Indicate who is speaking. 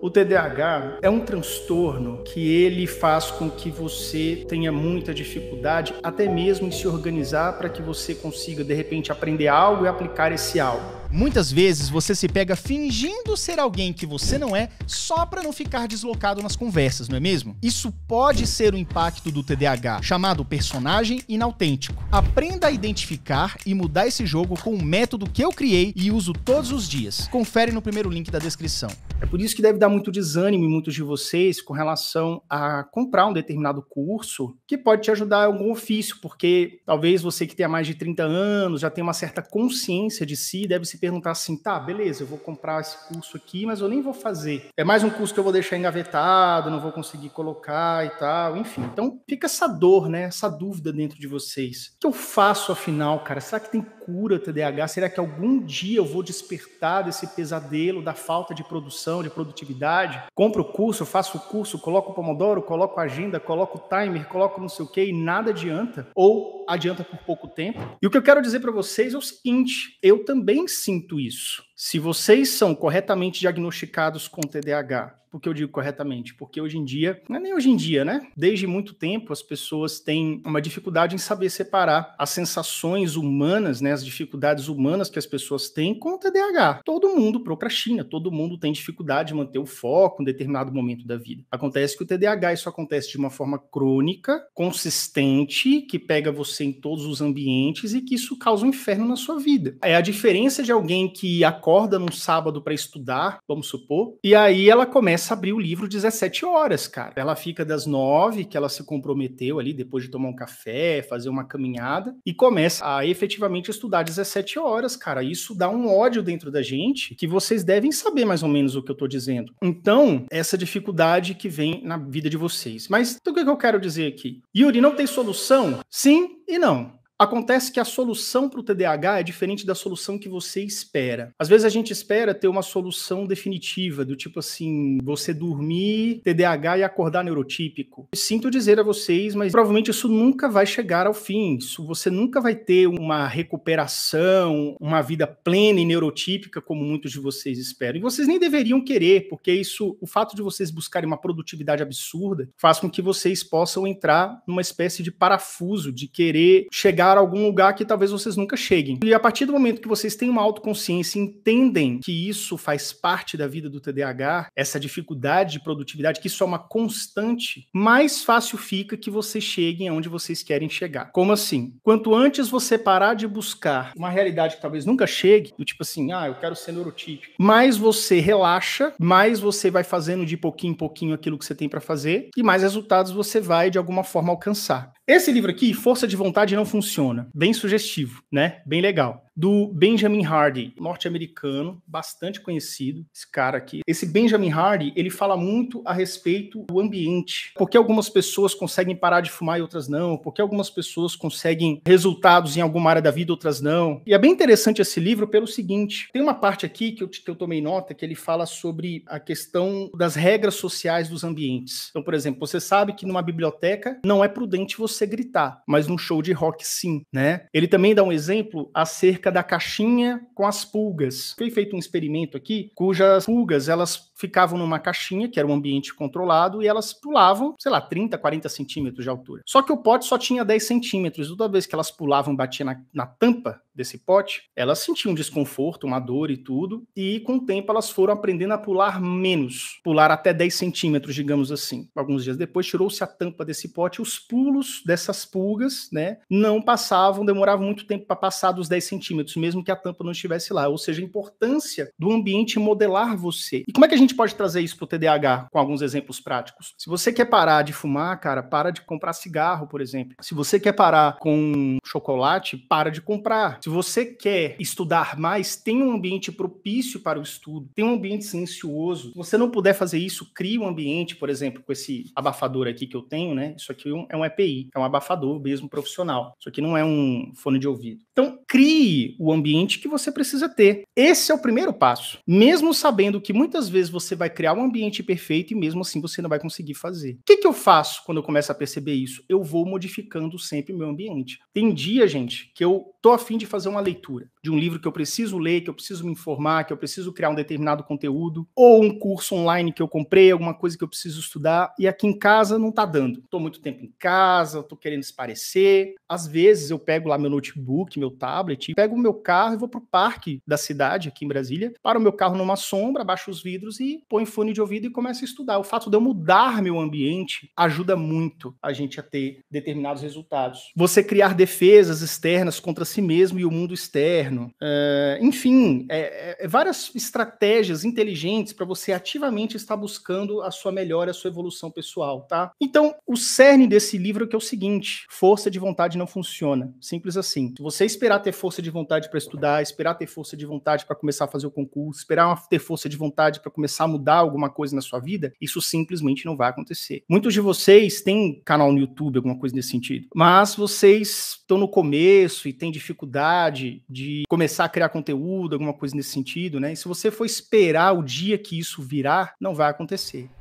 Speaker 1: O TDAH é um transtorno que ele faz com que você tenha muita dificuldade, até mesmo em se organizar para que você consiga de repente aprender algo e aplicar esse algo. Muitas vezes você se pega fingindo ser alguém que você não é só para não ficar deslocado nas conversas, não é mesmo? Isso pode ser o impacto do TDAH, chamado personagem inautêntico. Aprenda a identificar e mudar esse jogo com o método que eu criei e uso todos os dias. Confere no primeiro link da descrição. É por isso que deve dar muito desânimo em muitos de vocês com relação a comprar um determinado curso que pode te ajudar em algum ofício, porque talvez você que tenha mais de 30 anos já tenha uma certa consciência de si, deve se perguntar assim: tá, beleza, eu vou comprar esse curso aqui, mas eu nem vou fazer. É mais um curso que eu vou deixar engavetado, não vou conseguir colocar e tal, enfim. Então fica essa dor, né? Essa dúvida dentro de vocês. O que eu faço afinal, cara? Será que tem cura TDAH? Será que algum dia eu vou despertar desse pesadelo da falta de produção, de produtividade? Compro o curso, faço o curso, coloco o Pomodoro, coloco a agenda, coloco o timer, coloco não sei o que e nada adianta? Ou adianta por pouco tempo? E o que eu quero dizer para vocês é o seguinte: eu também sinto isso se vocês são corretamente diagnosticados com TDAH, por que eu digo corretamente? Porque hoje em dia, não é nem hoje em dia, né? Desde muito tempo as pessoas têm uma dificuldade em saber separar as sensações humanas, né, as dificuldades humanas que as pessoas têm com o TDAH. Todo mundo procrastina, todo mundo tem dificuldade de manter o foco em determinado momento da vida. Acontece que o TDAH isso acontece de uma forma crônica, consistente, que pega você em todos os ambientes e que isso causa um inferno na sua vida. É a diferença de alguém que acorda acorda num sábado para estudar, vamos supor, e aí ela começa a abrir o livro 17 horas, cara. Ela fica das 9 que ela se comprometeu ali depois de tomar um café, fazer uma caminhada e começa a efetivamente estudar 17 horas, cara. Isso dá um ódio dentro da gente que vocês devem saber mais ou menos o que eu tô dizendo. Então, essa dificuldade que vem na vida de vocês. Mas do então, que eu quero dizer aqui? Yuri, não tem solução? Sim e não. Acontece que a solução para o TDAH é diferente da solução que você espera. Às vezes a gente espera ter uma solução definitiva, do tipo assim, você dormir TDAH e acordar neurotípico. Sinto dizer a vocês, mas provavelmente isso nunca vai chegar ao fim. Isso você nunca vai ter uma recuperação, uma vida plena e neurotípica como muitos de vocês esperam. E vocês nem deveriam querer, porque isso, o fato de vocês buscarem uma produtividade absurda, faz com que vocês possam entrar numa espécie de parafuso de querer chegar chegar a algum lugar que talvez vocês nunca cheguem. E a partir do momento que vocês têm uma autoconsciência e entendem que isso faz parte da vida do TDAH, essa dificuldade de produtividade, que isso é uma constante, mais fácil fica que vocês cheguem aonde vocês querem chegar. Como assim? Quanto antes você parar de buscar uma realidade que talvez nunca chegue, do tipo assim, ah, eu quero ser neurotípico, mais você relaxa, mais você vai fazendo de pouquinho em pouquinho aquilo que você tem para fazer e mais resultados você vai de alguma forma alcançar. Esse livro aqui, Força de Vontade não funciona, bem sugestivo, né? Bem legal do Benjamin Hardy, norte-americano, bastante conhecido, esse cara aqui. Esse Benjamin Hardy, ele fala muito a respeito do ambiente. Por que algumas pessoas conseguem parar de fumar e outras não? Por que algumas pessoas conseguem resultados em alguma área da vida, outras não? E é bem interessante esse livro pelo seguinte: tem uma parte aqui que eu, que eu tomei nota que ele fala sobre a questão das regras sociais dos ambientes. Então, por exemplo, você sabe que numa biblioteca não é prudente você gritar, mas num show de rock sim, né? Ele também dá um exemplo acerca da caixinha com as pulgas. Foi feito um experimento aqui cujas pulgas elas ficavam numa caixinha, que era um ambiente controlado, e elas pulavam, sei lá, 30, 40 centímetros de altura. Só que o pote só tinha 10 centímetros. Toda vez que elas pulavam, batia na, na tampa, desse pote, elas sentiam um desconforto, uma dor e tudo, e com o tempo elas foram aprendendo a pular menos, pular até 10 centímetros, digamos assim. Alguns dias depois tirou-se a tampa desse pote, os pulos dessas pulgas, né, não passavam, demorava muito tempo para passar dos 10 centímetros, mesmo que a tampa não estivesse lá. Ou seja, a importância do ambiente modelar você. E como é que a gente pode trazer isso para o TDAH com alguns exemplos práticos? Se você quer parar de fumar, cara, para de comprar cigarro, por exemplo. Se você quer parar com chocolate, para de comprar. Se se você quer estudar mais, tem um ambiente propício para o estudo, tem um ambiente silencioso. Se você não puder fazer isso, crie um ambiente, por exemplo, com esse abafador aqui que eu tenho, né? Isso aqui é um é EPI, é um abafador mesmo profissional. Isso aqui não é um fone de ouvido. Então, crie o ambiente que você precisa ter. Esse é o primeiro passo. Mesmo sabendo que muitas vezes você vai criar um ambiente perfeito e mesmo assim você não vai conseguir fazer. O que, que eu faço quando eu começo a perceber isso? Eu vou modificando sempre o meu ambiente. Tem dia, gente, que eu tô afim de fazer uma leitura de um livro que eu preciso ler, que eu preciso me informar, que eu preciso criar um determinado conteúdo, ou um curso online que eu comprei, alguma coisa que eu preciso estudar, e aqui em casa não está dando. Estou muito tempo em casa, estou querendo esparecer. Às vezes eu pego lá meu notebook, meu tablet, pego o meu carro e vou para o parque da cidade, aqui em Brasília, paro o meu carro numa sombra, abaixo os vidros e põe fone de ouvido e começo a estudar. O fato de eu mudar meu ambiente ajuda muito a gente a ter determinados resultados. Você criar defesas externas contra si mesmo e o mundo externo governo. Uh, eh, enfim, é, é, é, várias estratégias inteligentes para você ativamente estar buscando a sua melhora, a sua evolução pessoal, tá? Então, o cerne desse livro é que é o seguinte: força de vontade não funciona. Simples assim. Se você esperar ter força de vontade para estudar, esperar ter força de vontade para começar a fazer o concurso, esperar ter força de vontade para começar a mudar alguma coisa na sua vida, isso simplesmente não vai acontecer. Muitos de vocês têm canal no YouTube, alguma coisa nesse sentido, mas vocês estão no começo e têm dificuldade de começar a criar conteúdo, alguma coisa nesse sentido, né? E se você for esperar o dia que isso virar, não vai acontecer.